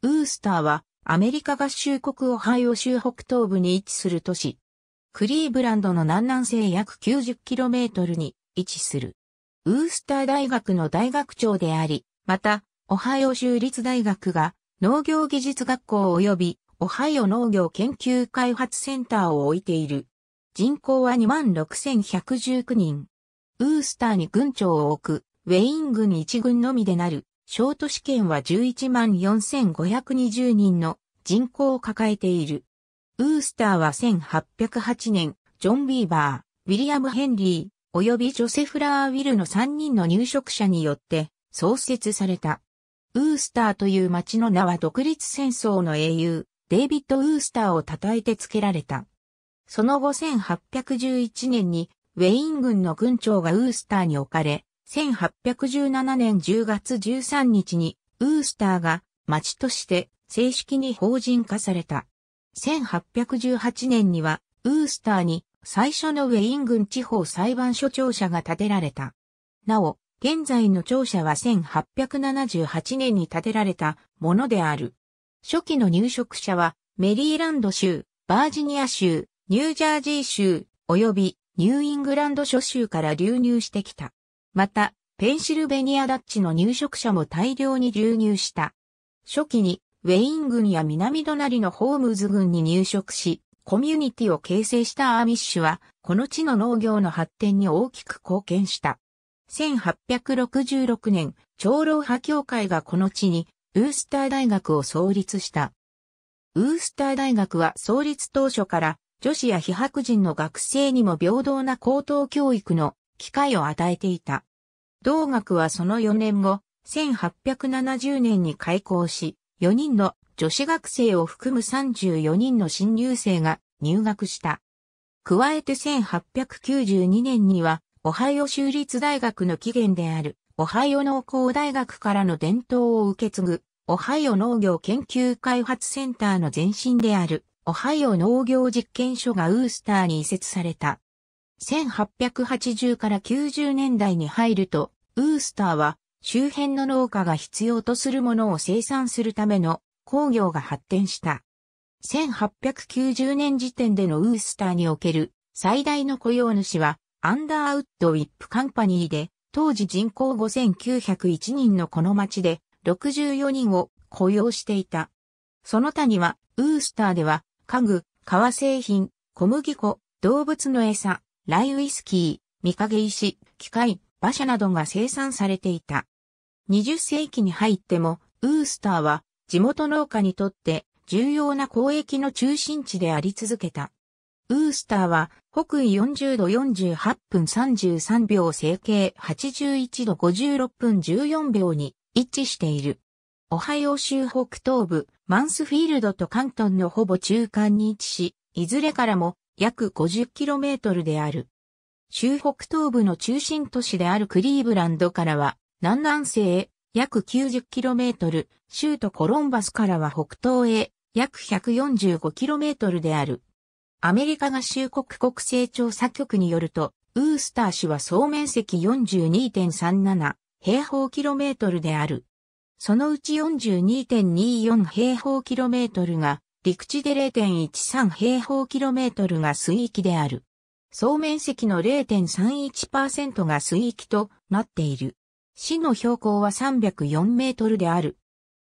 ウースターはアメリカ合衆国オハイオ州北東部に位置する都市。クリーブランドの南南西約 90km に位置する。ウースター大学の大学長であり、また、オハイオ州立大学が農業技術学校及びオハイオ農業研究開発センターを置いている。人口は26,119人。ウースターに軍長を置く、ウェイン軍一軍のみでなる。ショート試験は11万4520人の人口を抱えている。ウースターは1808年、ジョン・ビーバー、ウィリアム・ヘンリー、及びジョセフ・ラー・ウィルの3人の入植者によって創設された。ウースターという町の名は独立戦争の英雄、デイビッド・ウースターを称えて付けられた。その後1811年にウェイン軍の軍長がウースターに置かれ、1817年10月13日に、ウースターが町として正式に法人化された。1818年には、ウースターに最初のウェイン郡地方裁判所庁舎が建てられた。なお、現在の庁舎は1878年に建てられたものである。初期の入植者は、メリーランド州、バージニア州、ニュージャージー州、及びニューイングランド諸州から流入してきた。また、ペンシルベニアダッチの入植者も大量に流入した。初期に、ウェイン軍や南隣のホームズ軍に入植し、コミュニティを形成したアーミッシュは、この地の農業の発展に大きく貢献した。1866年、長老派協会がこの地に、ウースター大学を創立した。ウースター大学は創立当初から、女子や非白人の学生にも平等な高等教育の機会を与えていた。同学はその4年後、1870年に開校し、4人の女子学生を含む34人の新入生が入学した。加えて1892年には、オハイオ州立大学の起源である、オハイオ農工大学からの伝統を受け継ぐ、オハイオ農業研究開発センターの前身である、オハイオ農業実験所がウースターに移設された。1880から90年代に入ると、ウースターは周辺の農家が必要とするものを生産するための工業が発展した。1890年時点でのウースターにおける最大の雇用主はアンダーウッドウィップカンパニーで当時人口5901人のこの町で64人を雇用していた。その他にはウースターでは家具、革製品、小麦粉、動物の餌、ライウイスキー、見影石、機械、馬車などが生産されていた。20世紀に入っても、ウースターは地元農家にとって重要な交易の中心地であり続けた。ウースターは北緯40度48分33秒整形81度56分14秒に一致している。オハイオ州北東部マンスフィールドと関東のほぼ中間に位置し、いずれからも約 50km である。州北東部の中心都市であるクリーブランドからは、南南西へ約 90km、州都コロンバスからは北東へ約 145km である。アメリカ合衆国国勢調査局によると、ウースター市は総面積42.37平方キロメートルである。そのうち42.24平方キロメートルが陸地で0.13平方キロメートルが水域である。総面積の0.31%が水域となっている。市の標高は304メートルである。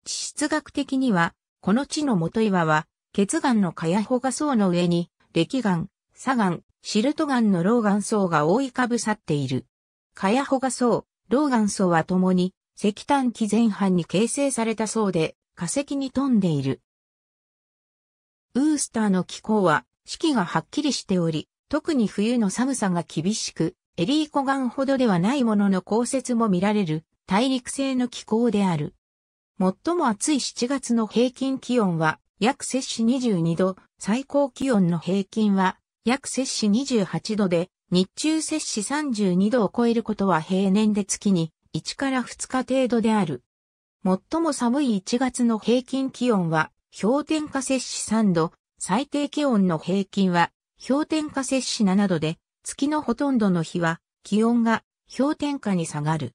地質学的には、この地の元岩は、血岩のヤホが層の上に、歴岩、砂岩、シルト岩の老岩層が覆いかぶさっている。ヤホが層、老岩層は共に、石炭紀前半に形成された層で、化石に富んでいる。ウースターの気候は四季がはっきりしており、特に冬の寒さが厳しく、エリー湖岸ほどではないものの降雪も見られる大陸性の気候である。最も暑い7月の平均気温は約摂氏22度、最高気温の平均は約摂氏28度で、日中摂氏32度を超えることは平年で月に1から2日程度である。最も寒い1月の平均気温は氷点下摂氏3度、最低気温の平均は氷点下摂氏7度で、月のほとんどの日は気温が氷点下に下がる。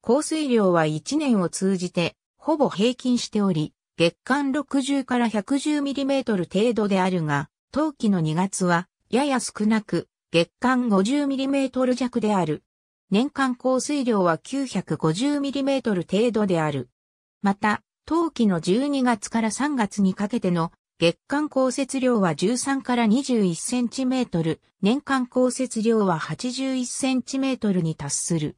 降水量は1年を通じてほぼ平均しており、月間60から1 1 0トル程度であるが、冬季の2月はやや少なく、月間5 0トル弱である。年間降水量は9 5 0トル程度である。また、冬季の12月から3月にかけての月間降雪量は13から21センチメートル、年間降雪量は81センチメートルに達する。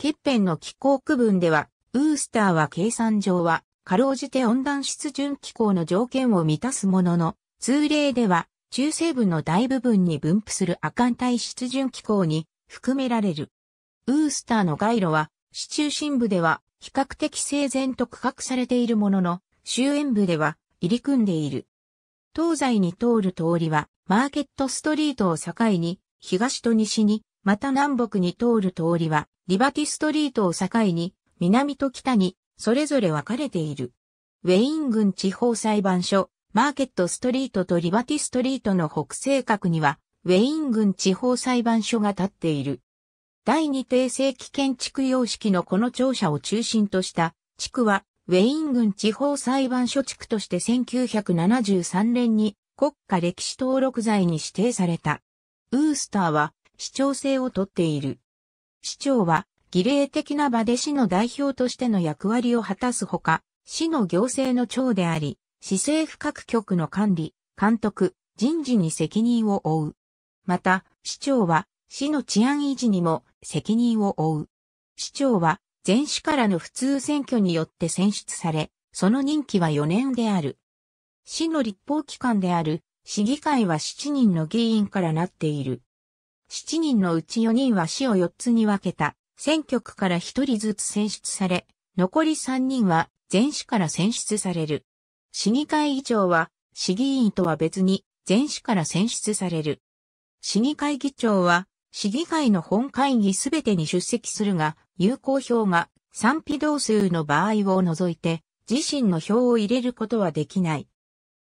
欠片の気候区分では、ウースターは計算上は、かろうじて温暖湿潤気候の条件を満たすものの、通例では、中西部の大部分に分布する亜寒帯湿潤気候に含められる。ウースターの街路は、市中心部では比較的整然と区画されているものの、周焉部では入り組んでいる。東西に通る通りは、マーケットストリートを境に、東と西に、また南北に通る通りは、リバティストリートを境に、南と北に、それぞれ分かれている。ウェイン郡地方裁判所、マーケットストリートとリバティストリートの北西角には、ウェイン郡地方裁判所が立っている。第二帝政期建築様式のこの庁舎を中心とした地区は、ウェイン郡地方裁判所地区として1973年に国家歴史登録罪に指定された。ウースターは市長制をとっている。市長は儀礼的な場で市の代表としての役割を果たすほか、市の行政の長であり、市政府各局の管理、監督、人事に責任を負う。また、市長は市の治安維持にも責任を負う。市長は全市からの普通選挙によって選出され、その任期は4年である。市の立法機関である市議会は7人の議員からなっている。7人のうち4人は市を4つに分けた選挙区から1人ずつ選出され、残り3人は全市から選出される。市議会議長は市議員とは別に全市から選出される。市議会議長は市議会の本会議すべてに出席するが、有効票が賛否同数の場合を除いて、自身の票を入れることはできない。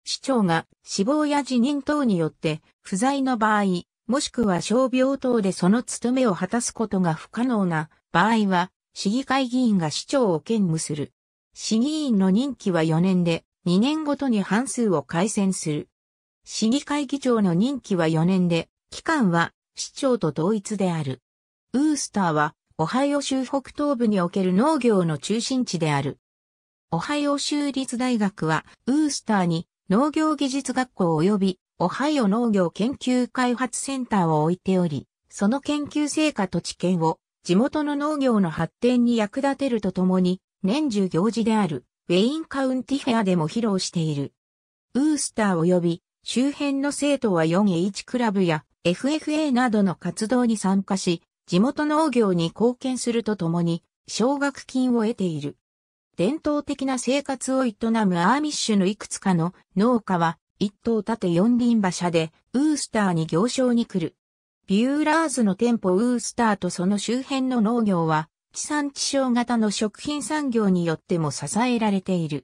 市長が死亡や辞任等によって不在の場合、もしくは傷病等でその務めを果たすことが不可能な場合は、市議会議員が市長を兼務する。市議員の任期は4年で、2年ごとに半数を改選する。市議会議長の任期は4年で、期間は市長と同一である。ウースターは、オハイオ州北東部における農業の中心地である。オハイオ州立大学は、ウースターに農業技術学校及び、オハイオ農業研究開発センターを置いており、その研究成果と知見を、地元の農業の発展に役立てるとともに、年中行事である、ウェインカウンティフェアでも披露している。ウースター及び、周辺の生徒は 4H クラブや FFA などの活動に参加し、地元農業に貢献するとともに、奨学金を得ている。伝統的な生活を営むアーミッシュのいくつかの農家は、一棟建て四輪馬車で、ウースターに行商に来る。ビューラーズの店舗ウースターとその周辺の農業は、地産地消型の食品産業によっても支えられている。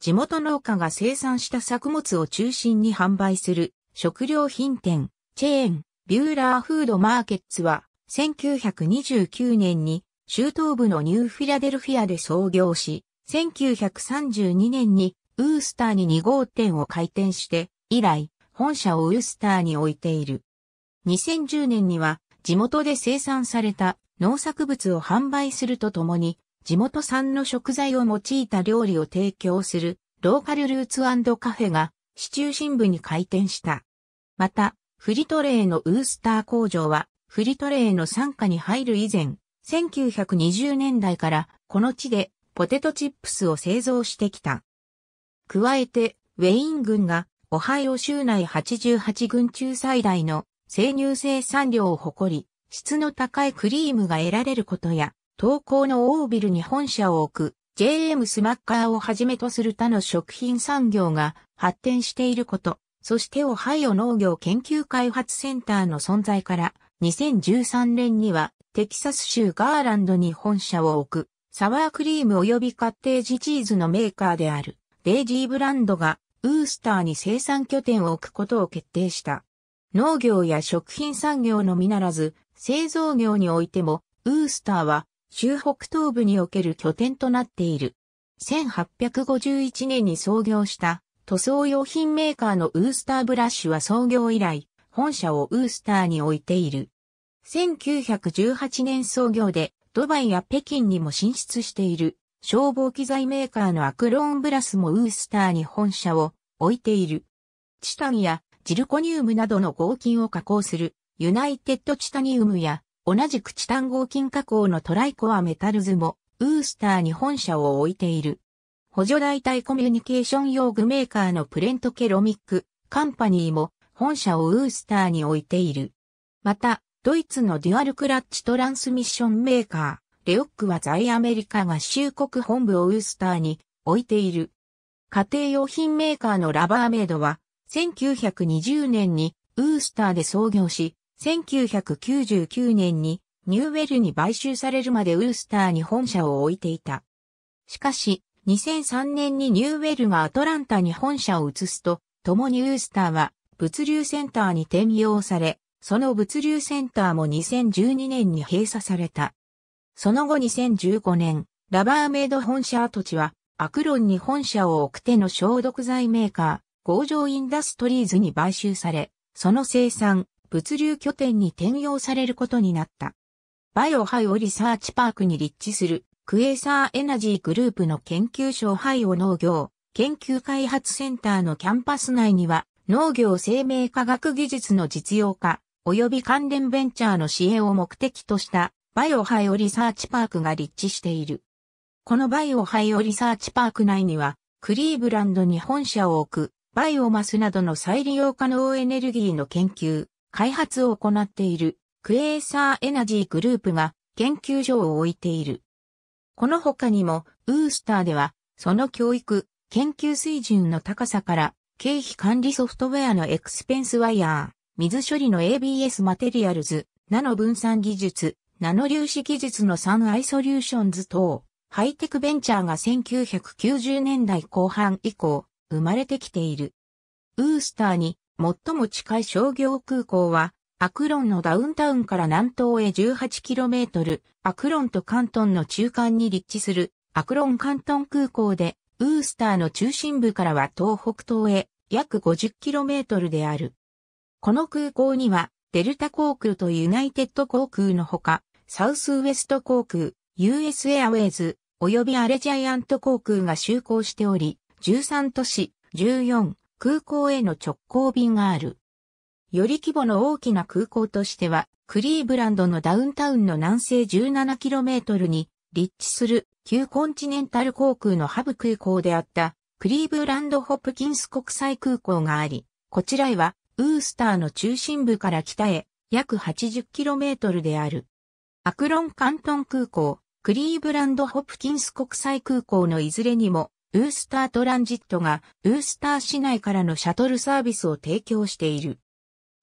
地元農家が生産した作物を中心に販売する食料品店、チェーン、ビューラーフードマーケッツは、1929年に、州東部のニューフィラデルフィアで創業し、1932年に、ウースターに2号店を開店して、以来、本社をウースターに置いている。2010年には、地元で生産された農作物を販売するとともに、地元産の食材を用いた料理を提供するローカルルーツカフェが市中心部に開店した。また、フリトレーのウースター工場は、フリトレーの参加に入る以前、1920年代からこの地でポテトチップスを製造してきた。加えて、ウェイン軍がオハイオ州内88軍中最大の生乳生産量を誇り、質の高いクリームが得られることや、東高のオービルに本社を置く JM スマッカーをはじめとする他の食品産業が発展していること、そしてオハイオ農業研究開発センターの存在から2013年にはテキサス州ガーランドに本社を置くサワークリーム及びカッテージチーズのメーカーであるデイジーブランドがウースターに生産拠点を置くことを決定した。農業や食品産業のみならず製造業においてもウースターは州北東部における拠点となっている。1851年に創業した塗装用品メーカーのウースターブラッシュは創業以来、本社をウースターに置いている。1918年創業で、ドバイや北京にも進出している、消防機材メーカーのアクローンブラスもウースターに本社を置いている。チタンやジルコニウムなどの合金を加工する、ユナイテッドチタニウムや、同じくチタン合金加工のトライコアメタルズも、ウースターに本社を置いている。補助代替コミュニケーション用具メーカーのプレントケロミックカンパニーも本社をウースターに置いている。また、ドイツのデュアルクラッチトランスミッションメーカー、レオックは在アメリカ合衆国本部をウースターに置いている。家庭用品メーカーのラバーメイドは、1920年にウースターで創業し、1999年にニューウェルに買収されるまでウースターに本社を置いていた。しかし、2003年にニューウェルがアトランタに本社を移すと、共にウースターは物流センターに転用され、その物流センターも2012年に閉鎖された。その後2015年、ラバーメイド本社跡地は、アクロンに本社を置く手の消毒剤メーカー、ゴージョーインダストリーズに買収され、その生産、物流拠点に転用されることになった。バイオハイオリサーチパークに立地するクエーサーエナジーグループの研究所廃を農業研究開発センターのキャンパス内には農業生命科学技術の実用化及び関連ベンチャーの支援を目的としたバイオハイオリサーチパークが立地している。このバイオハイオリサーチパーク内にはクリーブランドに本社を置くバイオマスなどの再利用可能エネルギーの研究、開発を行っているクエーサーエナジーグループが研究所を置いている。この他にも、ウースターでは、その教育、研究水準の高さから、経費管理ソフトウェアのエクスペンスワイヤー、水処理の ABS マテリアルズ、ナノ分散技術、ナノ粒子技術のサンアイソリューションズ等、ハイテクベンチャーが1990年代後半以降、生まれてきている。ウースターに最も近い商業空港は、アクロンのダウンタウンから南東へ 18km、アクロンと関東の中間に立地する、アクロン関東空港で、ウースターの中心部からは東北東へ約 50km である。この空港には、デルタ航空とユナイテッド航空のほか、サウスウエスト航空、US エアウェイズ、及びアレジャイアント航空が就航しており、13都市、14空港への直行便がある。より規模の大きな空港としては、クリーブランドのダウンタウンの南西 17km に立地する旧コンチネンタル航空のハブ空港であったクリーブランド・ホプキンス国際空港があり、こちらへはウースターの中心部から北へ約 80km である。アクロン・カントン空港、クリーブランド・ホプキンス国際空港のいずれにも、ウースタートランジットがウースター市内からのシャトルサービスを提供している。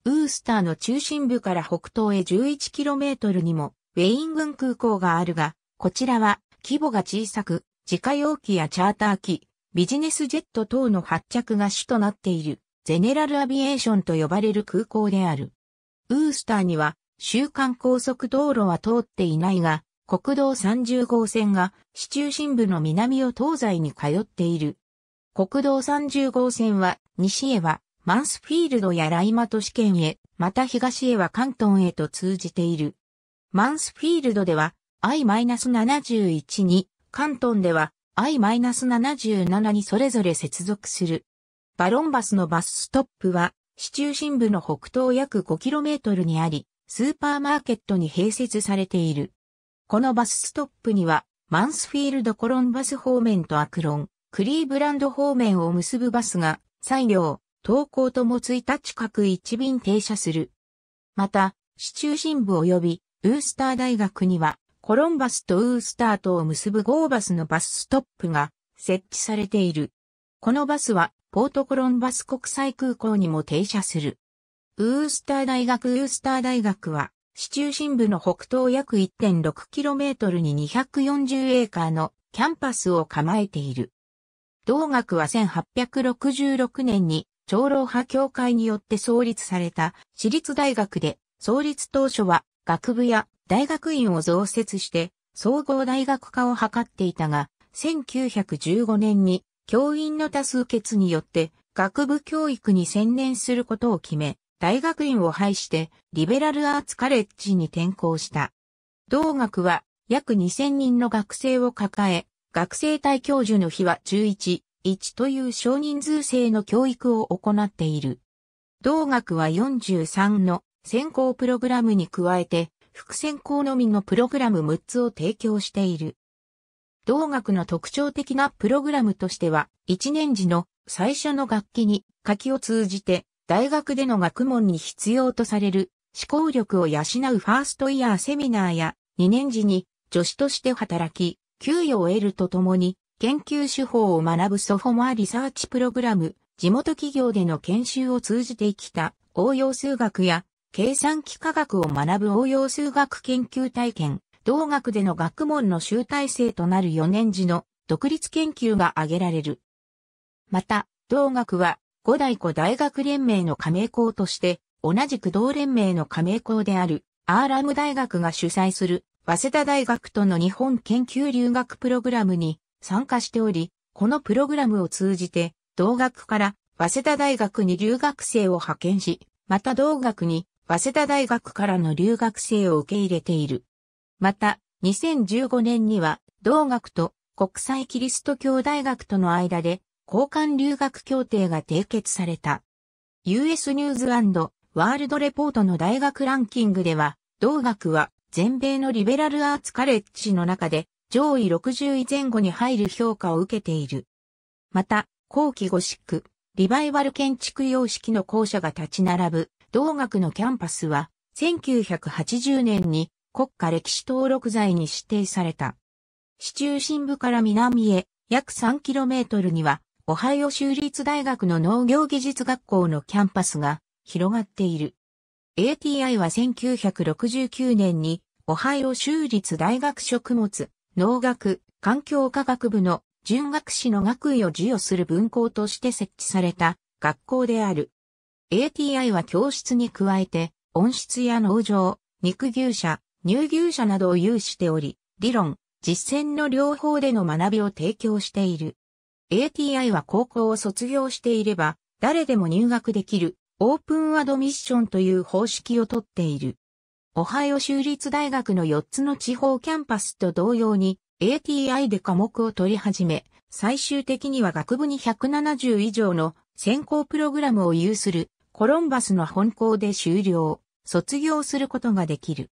ウースターの中心部から北東へ 11km にもウェイン軍空港があるが、こちらは規模が小さく、自家用機やチャーター機、ビジネスジェット等の発着が主となっている、ゼネラルアビエーションと呼ばれる空港である。ウースターには、週間高速道路は通っていないが、国道30号線が市中心部の南を東西に通っている。国道30号線は西へはマンスフィールドやライマ都市圏へ、また東へは関東へと通じている。マンスフィールドでは I-71 に、関東では I-77 にそれぞれ接続する。バロンバスのバスストップは、市中心部の北東約 5km にあり、スーパーマーケットに併設されている。このバスストップには、マンスフィールドコロンバス方面とアクロン、クリーブランド方面を結ぶバスが、採用。東稿とも1日各1便停車する。また、市中心部及びウースター大学には、コロンバスとウースターとを結ぶゴーバスのバスストップが設置されている。このバスは、ポートコロンバス国際空港にも停車する。ウースター大学ウースター大学は、市中心部の北東約 1.6km に240エーカーのキャンパスを構えている。同学は1866年に長老派協会によって創立された私立大学で、創立当初は学部や大学院を増設して総合大学化を図っていたが、1915年に教員の多数決によって学部教育に専念することを決め、大学院を廃してリベラルアーツカレッジに転校した。同学は約2000人の学生を抱え、学生対教授の日は11、1という少人数制の教育を行っている。同学は43の専攻プログラムに加えて、副専攻のみのプログラム6つを提供している。同学の特徴的なプログラムとしては、1年時の最初の楽器に書きを通じて、大学での学問に必要とされる思考力を養うファーストイヤーセミナーや2年時に助手として働き、給与を得るとともに研究手法を学ぶソフォマアリサーチプログラム、地元企業での研修を通じてきた応用数学や計算機科学を学ぶ応用数学研究体験、同学での学問の集大成となる4年時の独立研究が挙げられる。また、同学は五大湖大学連盟の加盟校として、同じく同連盟の加盟校であるアーラム大学が主催する早稲田大学との日本研究留学プログラムに参加しており、このプログラムを通じて、同学から早稲田大学に留学生を派遣し、また同学に早稲田大学からの留学生を受け入れている。また、2015年には、同学と国際キリスト教大学との間で、交換留学協定が締結された。US ニューズワールドレポートの大学ランキングでは、同学は全米のリベラルアーツカレッジの中で上位60位前後に入る評価を受けている。また、後期ゴシック、リバイバル建築様式の校舎が立ち並ぶ、同学のキャンパスは、1980年に国家歴史登録財に指定された。市中心部から南へ約 3km には、オハイオ州立大学の農業技術学校のキャンパスが広がっている。ATI は1969年にオハイオ州立大学食物農学、環境科学部の純学士の学位を授与する分校として設置された学校である。ATI は教室に加えて、温室や農場、肉牛舎、乳牛舎などを有しており、理論、実践の両方での学びを提供している。ATI は高校を卒業していれば、誰でも入学できる、オープンアドミッションという方式をとっている。オハイオ州立大学の4つの地方キャンパスと同様に ATI で科目を取り始め、最終的には学部に170以上の専攻プログラムを有するコロンバスの本校で終了、卒業することができる。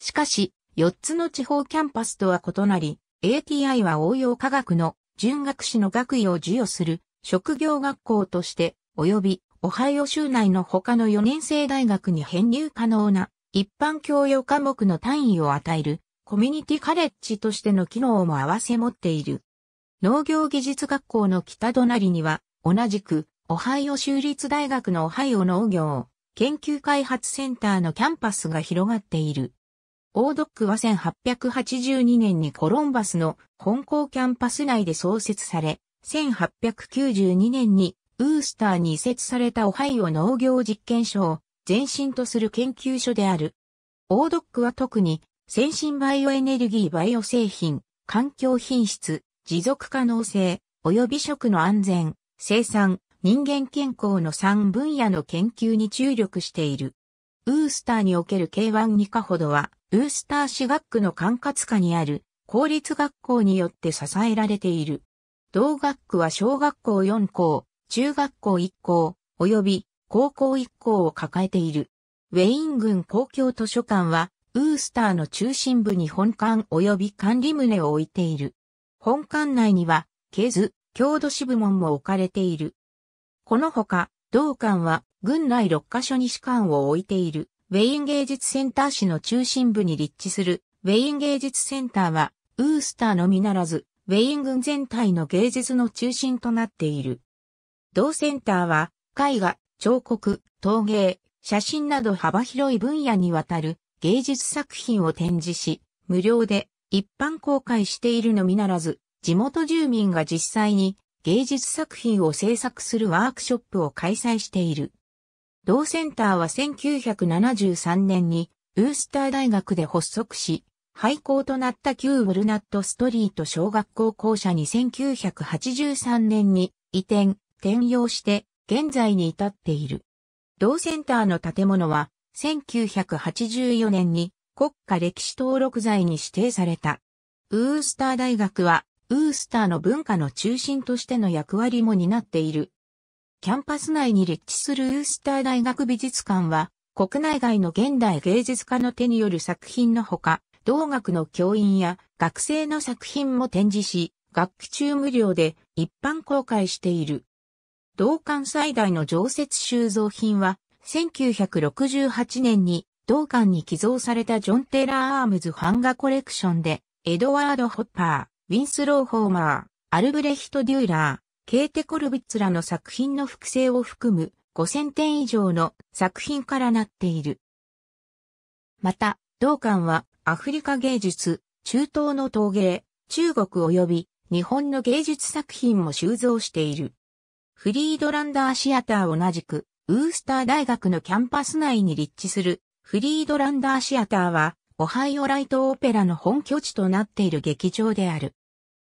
しかし、4つの地方キャンパスとは異なり、ATI は応用科学の準学士の学位を授与する職業学校として、及びオハイオ州内の他の4年生大学に編入可能な一般教養科目の単位を与えるコミュニティカレッジとしての機能も併せ持っている。農業技術学校の北隣には、同じく、オハイオ州立大学のオハイオ農業研究開発センターのキャンパスが広がっている。オードックは1882年にコロンバスの本校キャンパス内で創設され、1892年にウースターに移設されたオハイオ農業実験所を前身とする研究所である。オードックは特に、先進バイオエネルギーバイオ製品、環境品質、持続可能性、及び食の安全、生産、人間健康の3分野の研究に注力している。ウースターにおける K1 2かほどは、ウースター私学区の管轄下にある公立学校によって支えられている。同学区は小学校4校、中学校1校、及び高校一校を抱えている。ウェイン郡公共図書館は、ウースターの中心部に本館及び管理棟を置いている。本館内には、ケズ、郷土支部門も置かれている。このほか、同館は、郡内6カ所に士官を置いている、ウェイン芸術センター市の中心部に立地する、ウェイン芸術センターは、ウースターのみならず、ウェイン郡全体の芸術の中心となっている。同センターは、絵画、彫刻、陶芸、写真など幅広い分野にわたる芸術作品を展示し、無料で一般公開しているのみならず、地元住民が実際に芸術作品を制作するワークショップを開催している。同センターは1973年にウースター大学で発足し、廃校となった旧ウォルナットストリート小学校校舎に1983年に移転、転用して現在に至っている。同センターの建物は、1984年に国家歴史登録財に指定された。ウースター大学は、ウースターの文化の中心としての役割も担っている。キャンパス内に立地するウースター大学美術館は、国内外の現代芸術家の手による作品のほか、同学の教員や学生の作品も展示し、学期中無料で一般公開している。同館最大の常設収蔵品は、1968年に同館に寄贈されたジョン・テラー・アームズ版画コレクションで、エドワード・ホッパー、ウィンスロー・ホーマー、アルブレヒト・デューラー、ケーテ・コルビッツらの作品の複製を含む5000点以上の作品からなっている。また、同館はアフリカ芸術、中東の陶芸、中国及び日本の芸術作品も収蔵している。フリードランダーシアター同じく、ウースター大学のキャンパス内に立地する、フリードランダーシアターは、オハイオライトオペラの本拠地となっている劇場である。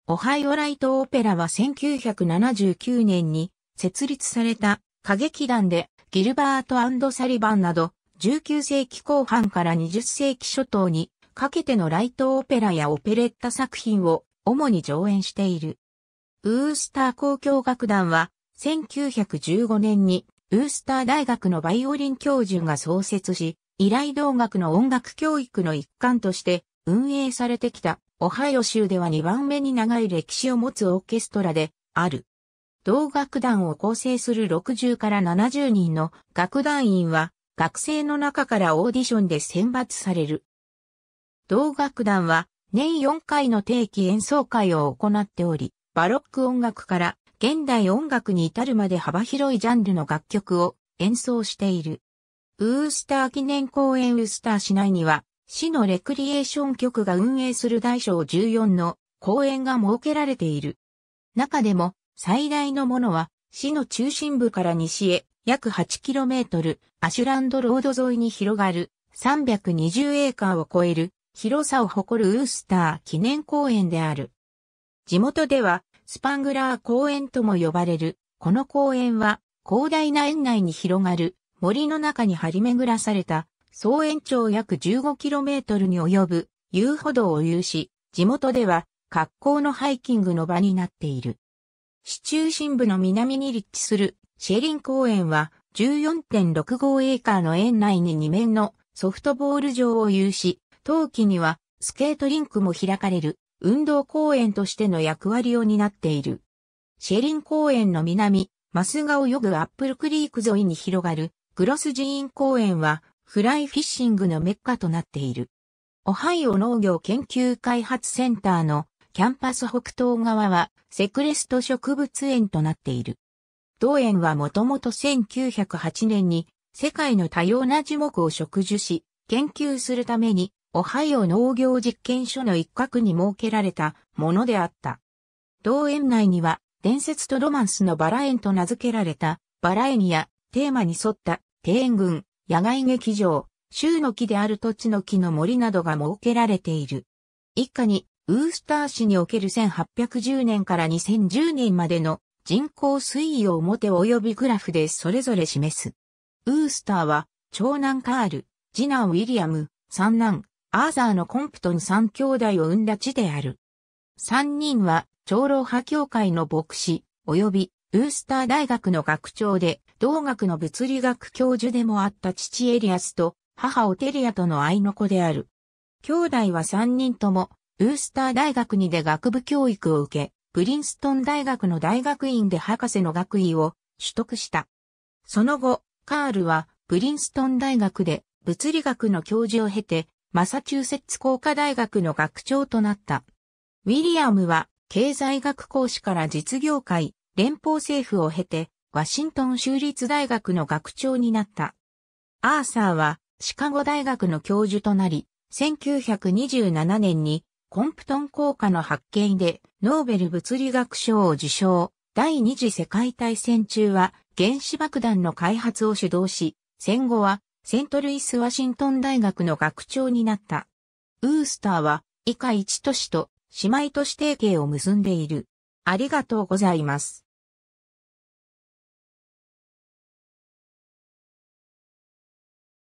オハイオライトオペラは1979年に設立された歌劇団でギルバートサリバンなど19世紀後半から20世紀初頭にかけてのライトオペラやオペレッタ作品を主に上演している。ウースター交響楽団は1915年にウースター大学のバイオリン教授が創設し、依頼同学の音楽教育の一環として運営されてきたオハイオ州では2番目に長い歴史を持つオーケストラである。同楽団を構成する60から70人の楽団員は学生の中からオーディションで選抜される。同楽団は年4回の定期演奏会を行っており、バロック音楽から現代音楽に至るまで幅広いジャンルの楽曲を演奏している。ウースター記念公園ウースター市内には、市のレクリエーション局が運営する大小14の公園が設けられている。中でも、最大のものは、市の中心部から西へ約 8km、アシュランドロード沿いに広がる320エーカーを超える広さを誇るウースター記念公園である。地元ではスパングラー公園とも呼ばれる、この公園は広大な園内に広がる森の中に張り巡らされた総延長約 15km に及ぶ遊歩道を有し、地元では格好のハイキングの場になっている。市中心部の南に立地するシェリン公園は14.65エーカーの園内に2面のソフトボール場を有し、冬季にはスケートリンクも開かれる運動公園としての役割を担っている。シェリン公園の南、マスが泳ぐアップルクリーク沿いに広がるグロス寺院公園はフライフィッシングのメッカとなっている。オハイオ農業研究開発センターのキャンパス北東側はセクレスト植物園となっている。同園はもともと1908年に世界の多様な樹木を植樹し、研究するためにオハイオ農業実験所の一角に設けられたものであった。同園内には伝説とロマンスのバラ園と名付けられたバラ園やテーマに沿った庭園群、野外劇場、州の木である土地の木の森などが設けられている。一家にウースター市における1810年から2010年までの人口推移を表及びグラフでそれぞれ示す。ウースターは長男カール、次男ウィリアム、三男アーザーのコンプトン三兄弟を生んだ地である。三人は、長老派教会の牧師、及び、ウースター大学の学長で、同学の物理学教授でもあった父エリアスと、母オテリアとの愛の子である。兄弟は三人とも、ウースター大学にで学部教育を受け、プリンストン大学の大学院で博士の学位を取得した。その後、カールは、プリンストン大学で物理学の教授を経て、マサチューセッツ工科大学の学長となった。ウィリアムは経済学講師から実業界、連邦政府を経て、ワシントン州立大学の学長になった。アーサーはシカゴ大学の教授となり、1927年にコンプトン効果の発見でノーベル物理学賞を受賞。第二次世界大戦中は原子爆弾の開発を主導し、戦後はセントルイス・ワシントン大学の学長になった。ウースターは以下一都市と姉妹都市提携を結んでいる。ありがとうございます。